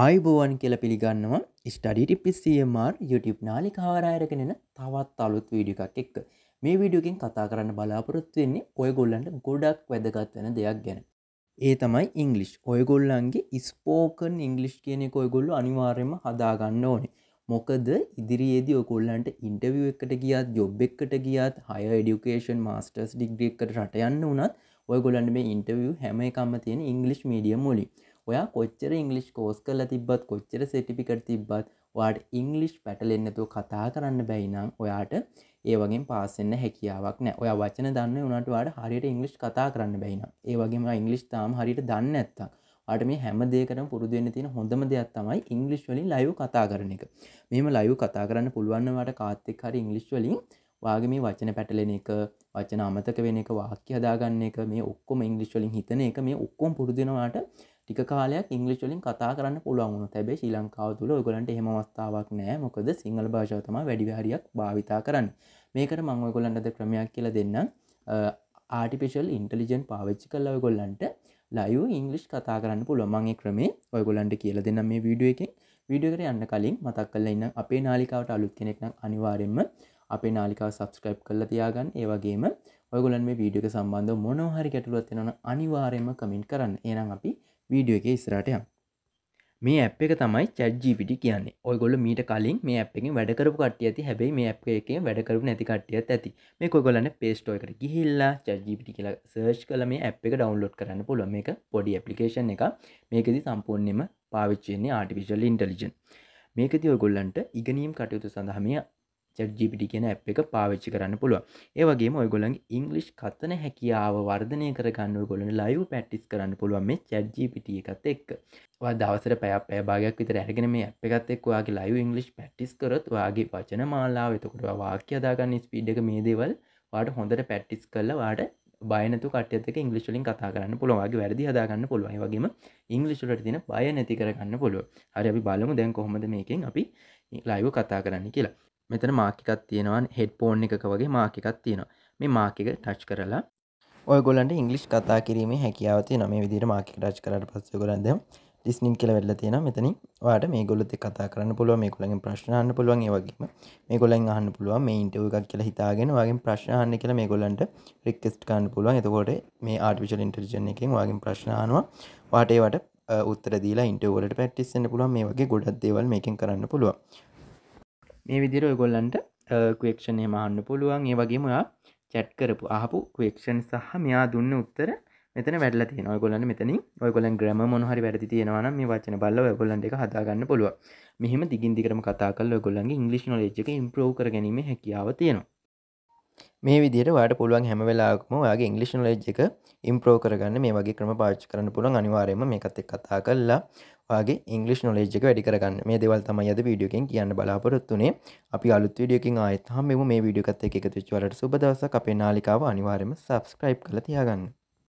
ආයිබෝවන් කියල පිළිගන්නවා ස්ටඩිටිපිස්MR YouTube නාලිකාවරයරගෙනෙන තවත් අලුත් වීඩිකක් එක්ක මේ විඩියෝගෙන් කතා කරන්න බලාපොරොත්තුවෙන්නේ ඔයගොල්ලන්ට ගොඩක් වැදගත් වෙන දෙයක් ගැන ඒ තමයි ඉංගලිෂ් ඔයගොල්ලන්ගේ ස්පෝකන් ඉංගලිෂ් කියනෙක ඔයගොල්ලු අනිවාර්යම හදාගන්න ඕනේ මොකද ඉදිරියේදී ඔකොල්ලන්ට ඉන්ටවිය එකට ගියත් ජොබ් එකට ගියත් හය ඩියුකේෂන් මස්ටර්ස් ඩිග්‍රියකට රට යන්න වනත් ඔයගොලන්ට මේ ඉන්ටවිය හැම එකම්ම තියෙන ඉංගලිෂ් මීඩියම් මොලි ඔයා කොච්චර ඉංගලිෂ් කෝස් කරලා තිබත් කොච්චර සෙටිපිකට තිබ්බත් වාට ඉංගලිෂ් පැටලෙන්න්නතුව කතා කරන්න බැයිනම් ඔයාට ඒ වගේ පාසෙන්න්න හැකියාවක් නෑ ඔය වචන දන්න වනට වාට හරියට ඉංගලිෂ් කතා කරන්න බැයින ඒ වගේම ඉංගලිෂ් තාම හරිට දන්න ඇත්තක් අට මේ හැමදේකට පුරුදුවෙන්න තියෙන හොඳම දෙයක් තමයි ඉංගලිෂ් වලින් ලයු කතා කරන එක මෙම ලයු කතා කරන්න පුළුවන්නවට කාත්තෙක් හරි ඉංගලිෂ් වලින් වාගේ මේ වචන පැටලෙන එක වචන අමතක වෙන එක වාක්‍ය හදාගන්න එක මේ ඔක්කොම ඉංගලිස්වලින් හිතන එක මේ ඔක්කොම් පුරදිනවාට ටික කාලයක් ඉංගලිස්වලින් කතා කරන්න පුළුවන්ුණු තැබේ ශ්‍රී ලංකාව තුළ ඔගලන්ට එහෙම අවස්ථාවක් නෑ මොකද සිංහල භාෂාවතම වැඩිවිහරියක් භාවිතා කරන්න මේකට මං ඔයගොලන්ටද ක්‍රමයක් කියලා දෙන්න ආටිපිශල් ඉන්ටලිජෙන්් පාවිච්චි කල්ලා ඔයගොල්ලන්ට ලයු ඉංගලිෂ් කතා කරන්න පුළුවමන්ගේ ක්‍රමේ ඔයගොලන්ට කියල දෙන්න මේ වීඩුව එකෙන් වීඩියෝකර යන්න කලින් මතක් කල ඉන්න අපේ නාලිකාවට අලුත් කෙනෙක්න අනිවාරෙන්ම අපේ නාලිකා සබස්ක්‍රයිබ් කල්ල තියාගන්න ඒවගේම ඔයගොලන් මේ වීඩියක සම්බන්ධ මොනෝහරි ගැටලුවත් එෙනන අනිවාරයම කමින් කරන්න ඒනම් අපි වීඩියෝ එක ඉස්රටයම් මේ ඇ් එක තමයි චැජීපිටි කියන්නේ ඔයගොල මීට කලින් මේ ඇ් එකෙන් වැඩකරපු කටිය ඇති හැබයි මේ ඇ් එක වැඩකරු නැතිකටියත් ඇති මේ කොගලන්න පේස්ටෝයකට ගිහිල්ලා චජීපිටි කියලා සර්ච් කල මේ ඇ් එක ඩවන්ලෝඩ් කරන්න පුළ මේ පොඩි ඇපලිකේෂන් එක මේකෙදි සම්පූර්ණයම පාවිච්චයන්නේ ආටිවිශල් ඉන්ටලිජන් මේකති ඔයගොල්ලන්ට ඉගනීම් කටයුතු සඳහමය ජිපිටි කියන ඇ් එක පාවිච්චි කරන්න පුළුව ඒවගේ ඔයගොලන් ඉංගලිෂ් කත්තන හැකියාව වර්ධනය කරගන්න ගොලන ලයිව පැට්ටිස් කරන්න පුළුවන් මේ චැඩ්ජිපිටිය එකත් එක් දවසර පැපෑ භාගයක් විතර ඇගෙන මේ අප එකත් එක්වාගේ ලයිව ඉංගලිෂ් පැට්ටිස් කරත් වගේ පචන මාල්ලාව එතකොට වාක්‍යදාගන්න ස්පීඩ්ක මේ දේවල් වාට හොඳට පැට්ටිස් කල්ලවාට බයනතු කටයක ඉංගලිශලින් කතා කරන්න පුළුවන්ගේ වැරදි හදාගන්න පුළුවන් වගේම ඉංගලිශුලට තින බය නැති කරගන්න පුළුව හරි අපි බලමු දැන් කොහොමද මේකින් අපි ලයිව කතා කරන්න කියලා මෙතන මාකිකත් තියෙනවා හෙඩ් පෝන් එකක වගේ මාකිකත් තියෙනවා මේ මාකික ටච් කරලා ඔයගොලන්ට ඉංගලිෂ් කතා කිරීම හැකියාවති නම විදිර මාකික ටච් කරට පස්ස ගොලන්ද ඩිස්නින් කෙල වෙල්ල තියෙන මෙතනි වාට මේ ගොලත් කතා කරන්න පුළුව මේ කොළගින් ප්‍රශ්නහන්න පුළුවන් වගේම මේ ගොලන් අහන්න පුළුව මේ ඉන්ටව එකක් කියලා හිතාගෙන වගේ ප්‍රශ්නහන්න කියලා මේ ගොලන්ට රික්කෙස්ට කාන්න පුළුවන් එතකොට මේ ආර්ටිවිශල් ඉන්ටර්ජන එකෙන් වගේ ප්‍රශ්නානවා වාටේවට උත්තර දීලා ඉන්ටවලට පැටිස්සන්න පුළුවන් මේ වගේ ගොඩක් දේවල් මේකින් කරන්න පුළුවන් මේ විදිර ඔයගොල්ලන්ට ක්වේක්ෂණය මහන්න පුළුවන් ඒ වගේම ඔයා චැට් කරපු අහපු ක්වේක්ෂන් සහ මෙයා දුන්න උත්තර මෙතන වැඩල තියෙන ඔයගොලන්න මෙතන ඔයගොලන් ග්‍රම මොහරි වැඩ තියෙනවන මේ වචන බල්ල ඔයගොලන්ට හදාගන්න පුළුව මෙහම දිගින්දිකරම කතා කල ඔගොල්ලන්ගේ ඉංගලිෂ් නොලේජ් එක ඉම්ප්‍රෝ කරගැනීම හැකියාව තියෙනවා මේ විදිර වාට පුළුවන් හැමවෙලාක්ම ඔයාගේ ඉංගලිෂ් නොලෙජ් එක ඉම්ප්‍රෝ කරගන්න මේ වගේ ක්‍රම පාච් කරන්න පුළුවන් අනිවාරයම මේකත් එක් කතා කල්ලා ගේ ඉංගලි නොලේජක වැඩි කරගන්න මේ දෙවල් තමයි අද වීඩියෝකෙන් කියන්න බලාපොරොත්තුනේ අපි අලුත් වීඩියෝකින් ආයත් හම මෙම මේ වීඩියෝ කත් එක එකතු චවලට සුබදවස අපේ නාලිකාව අනිවාර්යම සබස්ක්‍රයිබ් කළ තියාගන්න